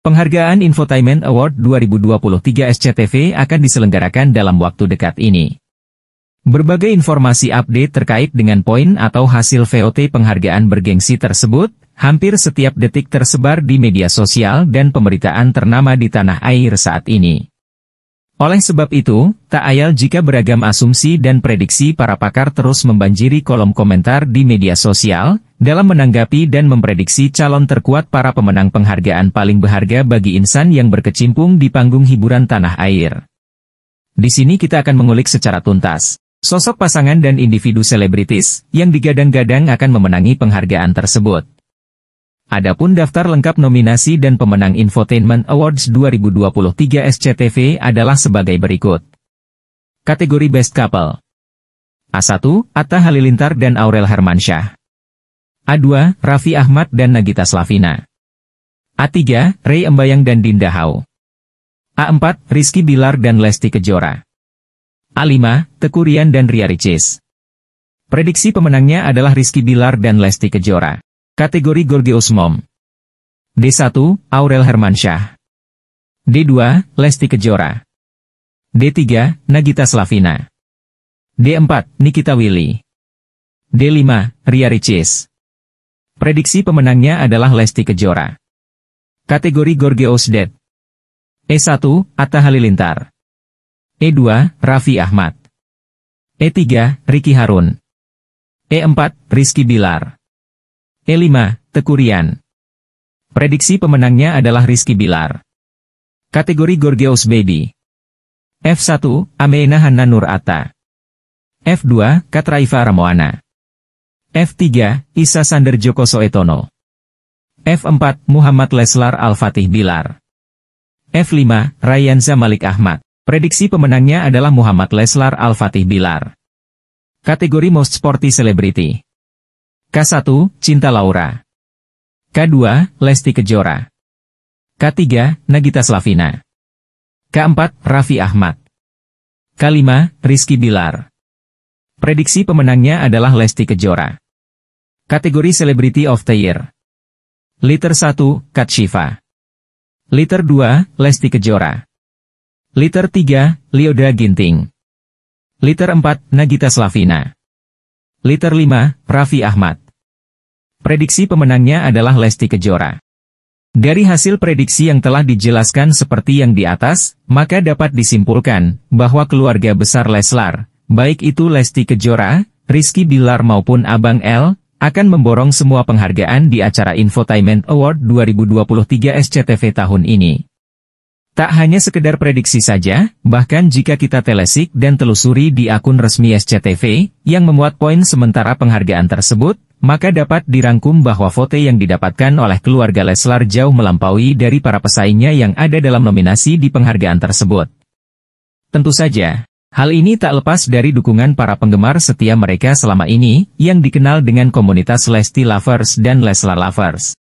Penghargaan Infotainment Award 2023 SCTV akan diselenggarakan dalam waktu dekat ini. Berbagai informasi update terkait dengan poin atau hasil VOT penghargaan bergengsi tersebut, hampir setiap detik tersebar di media sosial dan pemberitaan ternama di tanah air saat ini. Oleh sebab itu, tak ayal jika beragam asumsi dan prediksi para pakar terus membanjiri kolom komentar di media sosial, dalam menanggapi dan memprediksi calon terkuat para pemenang penghargaan paling berharga bagi insan yang berkecimpung di panggung hiburan tanah air. Di sini kita akan mengulik secara tuntas. Sosok pasangan dan individu selebritis, yang digadang-gadang akan memenangi penghargaan tersebut. Adapun daftar lengkap nominasi dan pemenang Infotainment Awards 2023 SCTV adalah sebagai berikut. Kategori Best Couple A1, Atta Halilintar dan Aurel Hermansyah A2, Raffi Ahmad dan Nagita Slavina A3, Ray Embayang dan Dinda Hau A4, Rizky Bilar dan Lesti Kejora A5, Tekurian dan Ria Ricis Prediksi pemenangnya adalah Rizky Bilar dan Lesti Kejora Kategori Gorgeous Mom D1, Aurel Hermansyah D2, Lesti Kejora D3, Nagita Slavina D4, Nikita Willy D5, Ria Ricis Prediksi pemenangnya adalah Lesti Kejora Kategori Gorgeous Dead E1, Atta Halilintar E2, Raffi Ahmad E3, Ricky Harun E4, Rizky Bilar E5, Tekurian. Prediksi pemenangnya adalah Rizky Bilar. Kategori Gorgeous Baby. F1, Ameena Hanna Nur Atta. F2, Katraifa Ramoana. F3, Isa Sander Joko Soetono. F4, Muhammad Leslar Al-Fatih Bilar. F5, Rayanza Zamalik Ahmad. Prediksi pemenangnya adalah Muhammad Leslar Al-Fatih Bilar. Kategori Most Sporty Celebrity. K1, Cinta Laura. K2, Lesti Kejora. K3, Nagita Slavina. K4, Raffi Ahmad. K5, Rizky Bilar. Prediksi pemenangnya adalah Lesti Kejora. Kategori Celebrity of the Year. Liter 1, Kat Shiva. Liter 2, Lesti Kejora. Liter 3, Lioda Ginting. Liter 4, Nagita Slavina. Liter 5, Raffi Ahmad. Prediksi pemenangnya adalah Lesti Kejora. Dari hasil prediksi yang telah dijelaskan seperti yang di atas, maka dapat disimpulkan bahwa keluarga besar Leslar, baik itu Lesti Kejora, Rizky Bilar maupun Abang L, akan memborong semua penghargaan di acara Infotainment Award 2023 SCTV tahun ini. Tak hanya sekedar prediksi saja, bahkan jika kita telesik dan telusuri di akun resmi SCTV, yang memuat poin sementara penghargaan tersebut, maka dapat dirangkum bahwa vote yang didapatkan oleh keluarga Leslar jauh melampaui dari para pesaingnya yang ada dalam nominasi di penghargaan tersebut. Tentu saja, hal ini tak lepas dari dukungan para penggemar setia mereka selama ini, yang dikenal dengan komunitas Lesti Lovers dan Leslar Lovers.